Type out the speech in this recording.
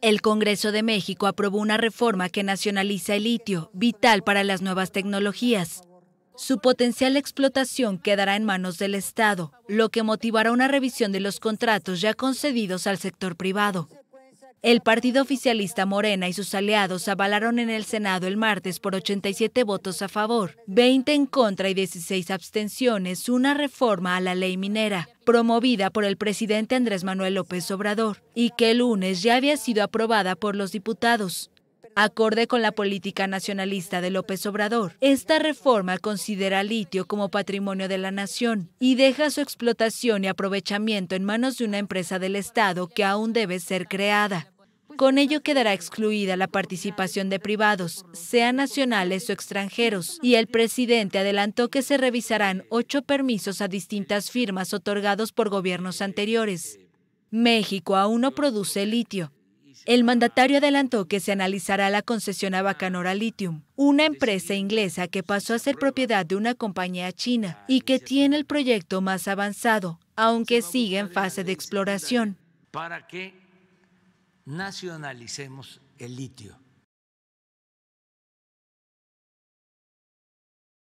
El Congreso de México aprobó una reforma que nacionaliza el litio, vital para las nuevas tecnologías. Su potencial explotación quedará en manos del Estado, lo que motivará una revisión de los contratos ya concedidos al sector privado. El partido oficialista Morena y sus aliados avalaron en el Senado el martes por 87 votos a favor, 20 en contra y 16 abstenciones una reforma a la ley minera, promovida por el presidente Andrés Manuel López Obrador, y que el lunes ya había sido aprobada por los diputados. Acorde con la política nacionalista de López Obrador, esta reforma considera litio como patrimonio de la nación y deja su explotación y aprovechamiento en manos de una empresa del Estado que aún debe ser creada. Con ello quedará excluida la participación de privados, sean nacionales o extranjeros, y el presidente adelantó que se revisarán ocho permisos a distintas firmas otorgados por gobiernos anteriores. México aún no produce litio. El mandatario adelantó que se analizará la concesión a Bacanora Lithium, una empresa inglesa que pasó a ser propiedad de una compañía china y que tiene el proyecto más avanzado, aunque sigue en fase de exploración. Para que nacionalicemos el litio.